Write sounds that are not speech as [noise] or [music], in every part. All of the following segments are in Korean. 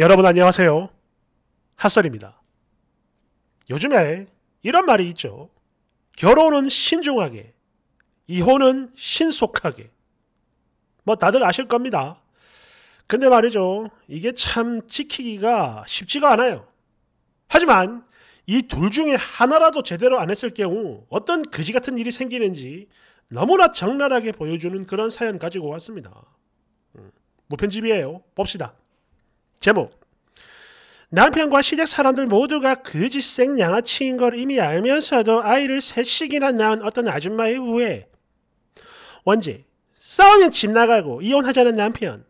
여러분 안녕하세요. 핫설입니다. 요즘에 이런 말이 있죠. 결혼은 신중하게, 이혼은 신속하게. 뭐 다들 아실 겁니다. 근데 말이죠. 이게 참 지키기가 쉽지가 않아요. 하지만 이 둘 중에 하나라도 제대로 안 했을 경우 어떤 그지 같은 일이 생기는지 너무나 적나라하게 보여주는 그런 사연 가지고 왔습니다. 음, 무편집이에요. 봅시다. 제목 남편과 시댁 사람들 모두가 그지생 양아치인 걸 이미 알면서도 아이를 셋씩이나 낳은 어떤 아줌마의 후회 원지 싸우면 집 나가고 이혼하자는 남편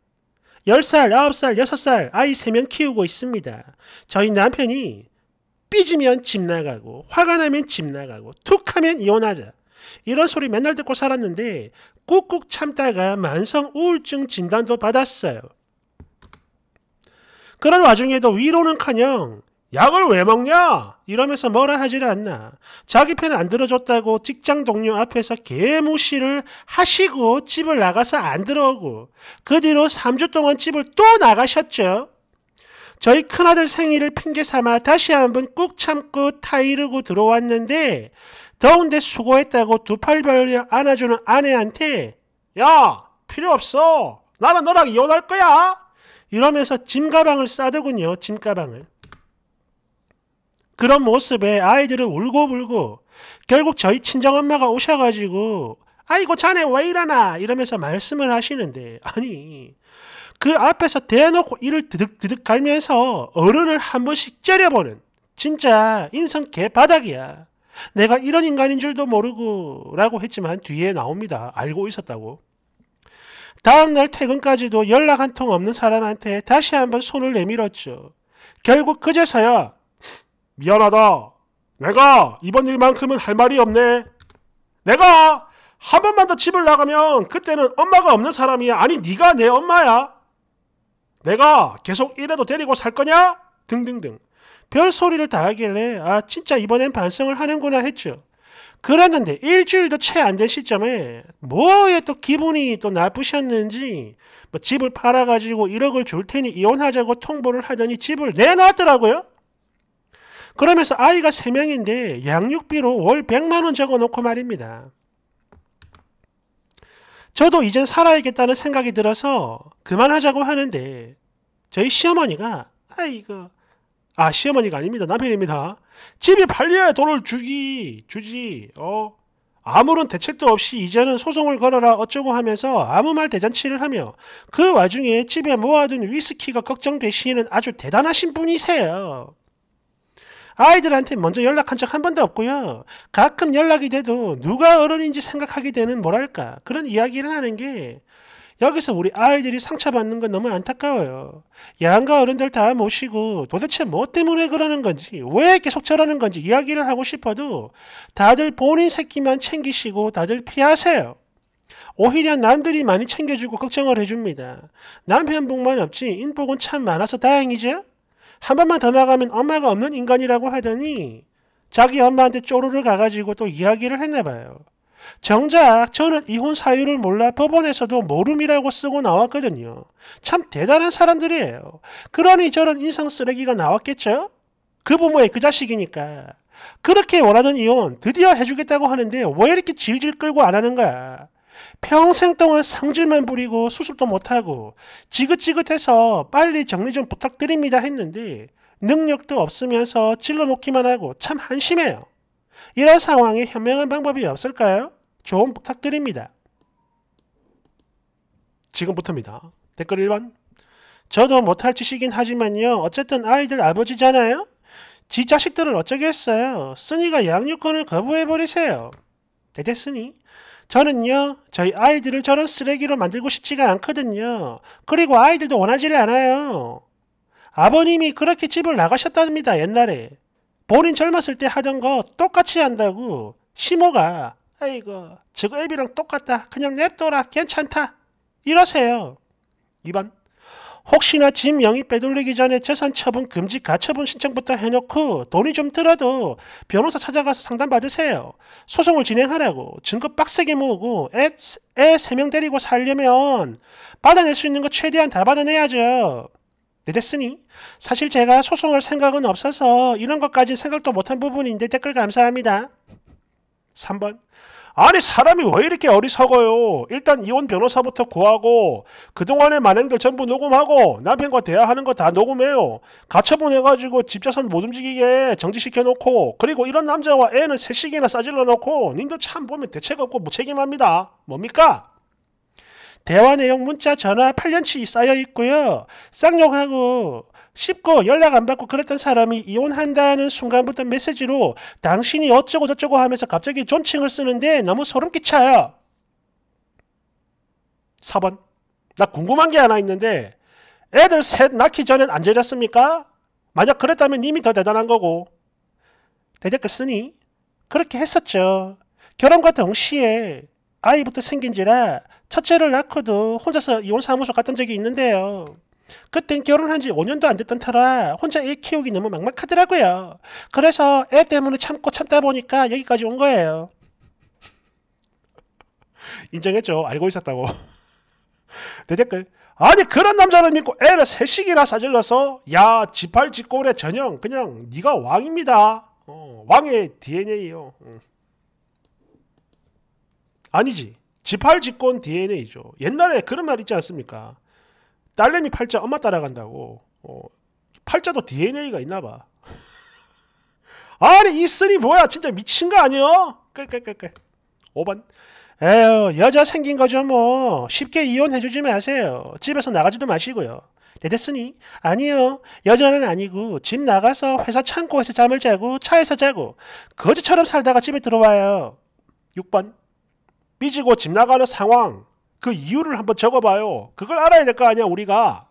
10살, 9살, 6살 아이 3명 키우고 있습니다. 저희 남편이 삐지면 집 나가고 화가 나면 집 나가고 툭하면 이혼하자. 이런 소리 맨날 듣고 살았는데 꾹꾹 참다가 만성 우울증 진단도 받았어요. 그런 와중에도 위로는커녕 약을 왜 먹냐? 이러면서 뭐라 하질 않나. 자기 편안 들어줬다고 직장 동료 앞에서 개무시를 하시고 집을 나가서 안 들어오고 그 뒤로 3주 동안 집을 또 나가셨죠. 저희 큰아들 생일을 핑계 삼아 다시 한 번 꾹 참고 타이르고 들어왔는데 더운데 수고했다고 두 팔 벌려 안아주는 아내한테 야 필요 없어 나는 너랑 이혼할 거야 이러면서 짐가방을 싸더군요. 짐가방을. 그런 모습에 아이들을 울고불고 결국 저희 친정엄마가 오셔가지고 아이고 자네 왜 이러나 이러면서 말씀을 하시는데 아니 그 앞에서 대놓고 이를 드득드득 갈면서 어른을 한 번씩 째려보는 진짜 인성 개바닥이야. 내가 이런 인간인 줄도 모르고 라고 했지만 뒤에 나옵니다. 알고 있었다고. 다음날 퇴근까지도 연락 한 통 없는 사람한테 다시 한 번 손을 내밀었죠. 결국 그제서야 미안하다. 내가 이번 일만큼은 할 말이 없네. 내가 한 번만 더 집을 나가면 그때는 엄마가 없는 사람이야. 아니 네가 내 엄마야. 내가 계속 이래도 데리고 살 거냐? 등등등. 별 소리를 다 하길래 아 진짜 이번엔 반성을 하는구나 했죠. 그랬는데 일주일도 채 안 된 시점에 뭐에 또 기분이 또 나쁘셨는지 뭐 집을 팔아가지고 1억을 줄 테니 이혼하자고 통보를 하더니 집을 내놨더라고요. 그러면서 아이가 3명인데 양육비로 월 100만원 적어놓고 말입니다. 저도 이젠 살아야겠다는 생각이 들어서 그만하자고 하는데 저희 시어머니가 아이고 아 시어머니가 아닙니다. 남편입니다. 집이 팔려야 돈을 주기 주지 어 아무런 대책도 없이 이제는 소송을 걸어라 어쩌고 하면서 아무 말 대잔치를 하며 그 와중에 집에 모아둔 위스키가 걱정되시는 아주 대단하신 분이세요. 아이들한테 먼저 연락한 적 한 번도 없고요. 가끔 연락이 돼도 누가 어른인지 생각하게 되는 뭐랄까 그런 이야기를 하는 게 여기서 우리 아이들이 상처받는 건 너무 안타까워요. 양가 어른들 다 모시고 도대체 뭐 때문에 그러는 건지, 왜 계속 저러는 건지 이야기를 하고 싶어도 다들 본인 새끼만 챙기시고 다들 피하세요. 오히려 남들이 많이 챙겨주고 걱정을 해줍니다. 남편 복만 없지 인복은 참 많아서 다행이죠? 한 번만 더 나가면 엄마가 없는 인간이라고 하더니 자기 엄마한테 쪼르르 가가지고 또 이야기를 했나봐요. 정작 저는 이혼 사유를 몰라 법원에서도 모름이라고 쓰고 나왔거든요. 참 대단한 사람들이에요. 그러니 저런 인상 쓰레기가 나왔겠죠? 그 부모의 그 자식이니까. 그렇게 원하던 이혼 드디어 해주겠다고 하는데 왜 이렇게 질질 끌고 안 하는 거야? 평생 동안 상질만 부리고 수술도 못하고 지긋지긋해서 빨리 정리 좀 부탁드립니다 했는데 능력도 없으면서 질러놓기만 하고 참 한심해요. 이런 상황에 현명한 방법이 없을까요? 조언 부탁드립니다. 지금부터입니다. 댓글 1번 저도 못할 짓이긴 하지만요. 어쨌든 아이들 아버지잖아요. 지 자식들을 어쩌겠어요. 쓰니가 양육권을 거부해버리세요. 네, 됐으니 저는요. 저희 아이들을 저런 쓰레기로 만들고 싶지가 않거든요. 그리고 아이들도 원하지를 않아요. 아버님이 그렇게 집을 나가셨답니다. 옛날에. 본인 젊었을 때 하던 거 똑같이 한다고 시모가 아이고 저거 앱이랑 똑같다 그냥 냅둬라 괜찮다 이러세요. 2번 혹시나 짐 영입 빼돌리기 전에 재산 처분 금지 가처분 신청부터 해놓고 돈이 좀 들어도 변호사 찾아가서 상담받으세요. 소송을 진행하라고 증거 빡세게 모으고 애 3명 데리고 살려면 받아낼 수 있는 거 최대한 다 받아내야죠. 늦었으니 사실 제가 소송을 생각은 없어서 이런 것까지 생각도 못한 부분인데 댓글 감사합니다. 3번 아니 사람이 왜 이렇게 어리석어요. 일단 이혼 변호사부터 구하고 그동안의 만행들 전부 녹음하고 남편과 대화하는 거 다 녹음해요. 가처분해가지고 집자산 못 움직이게 정지시켜놓고 그리고 이런 남자와 애는 세식이나 싸질러놓고 님도 참 보면 대책 없고 무책임합니다. 뭡니까? 대화 내용 문자 전화 8년치 쌓여 있고요. 쌍욕하고 쉽고 연락 안 받고 그랬던 사람이 이혼한다는 순간부터 메시지로 당신이 어쩌고 저쩌고 하면서 갑자기 존칭을 쓰는데 너무 소름 끼쳐요. 4번. 나 궁금한 게 하나 있는데 애들 셋 낳기 전엔 안 저렸습니까? 만약 그랬다면 이미 더 대단한 거고. 대댓글 쓰니 그렇게 했었죠. 결혼과 동시에 아이부터 생긴지라 첫째를 낳고도 혼자서 이혼사무소 갔던 적이 있는데요. 그땐 결혼한 지 5년도 안 됐던 터라 혼자 애 키우기 너무 막막하더라고요. 그래서 애 때문에 참고 참다 보니까 여기까지 온 거예요. [laughs] 인정했죠. 알고 있었다고. [laughs] 대댓글. 아니 그런 남자를 믿고 애를 세식이나 사질러서 야 지팔 지꼴의 전형 그냥 네가 왕입니다. 어, 왕의 DNA요. 응. 음. 아니지. 지팔직권 DNA죠. 옛날에 그런 말 있지 않습니까? 딸내미 팔자 엄마 따라간다고. 어, 팔자도 DNA가 있나 봐. [laughs] 아니 이 쓰리 뭐야 진짜 미친 거 아니야? 끌끌끌끌. 5번. 에휴 여자 생긴 거죠 뭐. 쉽게 이혼해주지 마세요. 집에서 나가지도 마시고요. 대데스니 아니요 여자는 아니고 집 나가서 회사 창고에서 잠을 자고 차에서 자고 거지처럼 살다가 집에 들어와요 6번 삐지고 집 나가는 상황 그 이유를 한번 적어봐요. 그걸 알아야 될 거 아니야 우리가.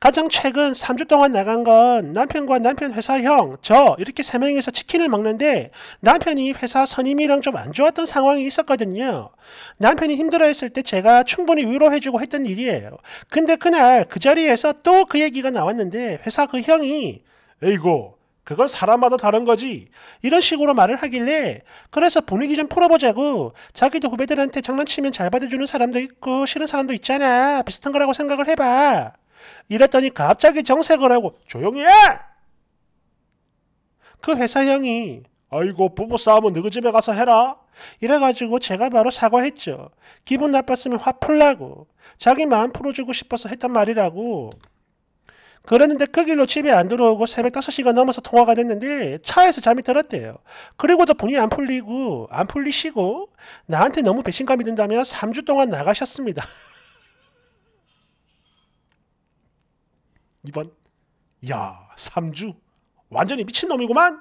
가장 최근 3주 동안 나간 건 남편과 남편 회사 형, 저 이렇게 세 명이서 치킨을 먹는데 남편이 회사 선임이랑 좀 안 좋았던 상황이 있었거든요. 남편이 힘들어했을 때 제가 충분히 위로해주고 했던 일이에요. 근데 그날 그 자리에서 또 그 얘기가 나왔는데 회사 그 형이 에이고 그건 사람마다 다른 거지. 이런 식으로 말을 하길래 그래서 분위기 좀 풀어보자고 자기도 후배들한테 장난치면 잘 받아주는 사람도 있고 싫은 사람도 있잖아. 비슷한 거라고 생각을 해봐. 이랬더니 갑자기 정색을 하고 조용히 해! 그 회사 형이 아이고 부부싸움은 너희 집에 가서 해라. 이래가지고 제가 바로 사과했죠. 기분 나빴으면 화 풀라고. 자기 마음 풀어주고 싶어서 했단 말이라고. 그랬는데 그 길로 집에 안 들어오고 새벽 5시가 넘어서 통화가 됐는데 차에서 잠이 들었대요. 그리고도 본인이 안 풀리고 안 풀리시고 나한테 너무 배신감이 든다며 3주 동안 나가셨습니다. 2번 [laughs] 야 3주 완전히 미친놈이구만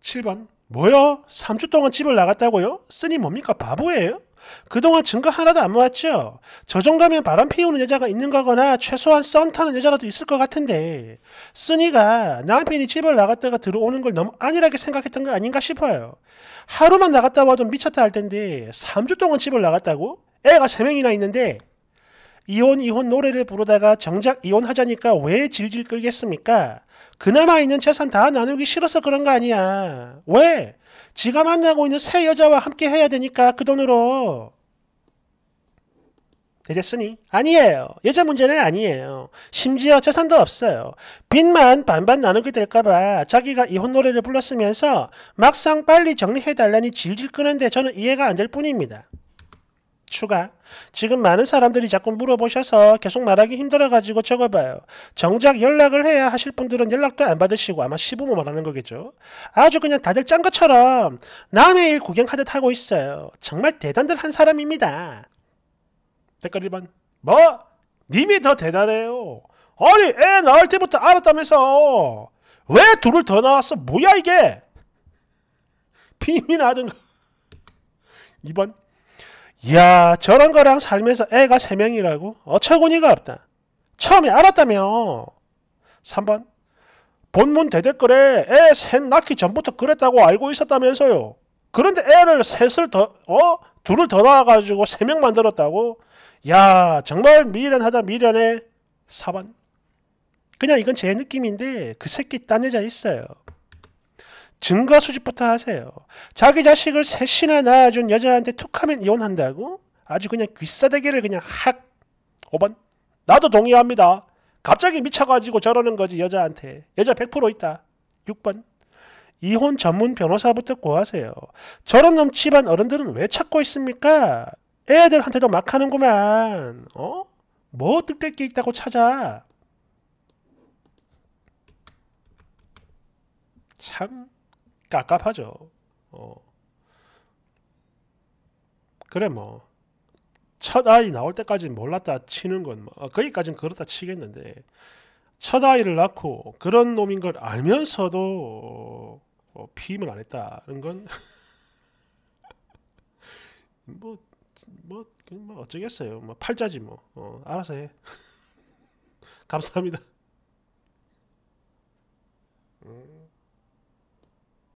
7번 뭐요? 3주 동안 집을 나갔다고요? 쓰니 뭡니까 바보예요? 그동안 증거 하나도 안 모았죠. 저정도면 바람 피우는 여자가 있는 거거나 최소한 썸 타는 여자라도 있을 것 같은데 쓰니가 남편이 네 집을 나갔다가 들어오는 걸 너무 안일하게 생각했던 거 아닌가 싶어요. 하루만 나갔다 와도 미쳤다 할 텐데 3주 동안 집을 나갔다고? 애가 3명이나 있는데 이혼 이혼 노래를 부르다가 정작 이혼하자니까 왜 질질 끌겠습니까? 그나마 있는 재산 다 나누기 싫어서 그런 거 아니야. 왜? 지가 만나고 있는 새 여자와 함께 해야 되니까 그 돈으로 되겠으니 아니에요. 여자 문제는 아니에요. 심지어 재산도 없어요. 빚만 반반 나누게 될까봐 자기가 이혼 노래를 불렀으면서 막상 빨리 정리해달라니 질질 끄는데 저는 이해가 안 될 뿐입니다. 추가. 지금 많은 사람들이 자꾸 물어보셔서 계속 말하기 힘들어가지고 적어봐요. 정작 연락을 해야 하실 분들은 연락도 안 받으시고 아마 시부모 말하는 거겠죠. 아주 그냥 다들 짠 것처럼 남의 일 구경하듯 하고 있어요. 정말 대단들 한 사람입니다. 댓글 1번. 뭐? 님이 더 대단해요. 아니 애 낳을 때부터 알았다면서. 왜 둘을 더 낳았어? 뭐야 이게? 비밀 하든 거. 2번. 야 저런 거랑 살면서 애가 3명이라고 어처구니가 없다. 처음에 알았다며. 3번 본문 대댓글에 애 셋 낳기 전부터 그랬다고 알고 있었다면서요. 그런데 애를 셋을 더, 어? 둘을 더 낳아가지고 3명 만들었다고? 야 정말 미련하다 미련해. 4번 그냥 이건 제 느낌인데 그 새끼 딴 여자 있어요. 증거 수집부터 하세요. 자기 자식을 셋이나 낳아준 여자한테 툭하면 이혼한다고? 아주 그냥 귀싸대기를 그냥 학 5번 나도 동의합니다. 갑자기 미쳐가지고 저러는 거지 여자한테 여자 100% 있다. 6번 이혼 전문 변호사부터 구하세요. 저런 놈 집안 어른들은 왜 찾고 있습니까? 애들한테도 막 하는구만. 어? 뭐 뜯길 게 있다고 찾아. 참 깝깝하죠. 어. 그래 뭐 첫 아이 나올 때까지 몰랐다 치는 건 뭐, 아, 거기까지는 그렇다 치겠는데 첫 아이를 낳고 그런 놈인 걸 알면서도 어, 피임을 안 했다는 건 [laughs] 뭐, 뭐, 뭐 어쩌겠어요. 뭐 팔자지 뭐. 어, 알아서 해. [laughs] 감사합니다. 음.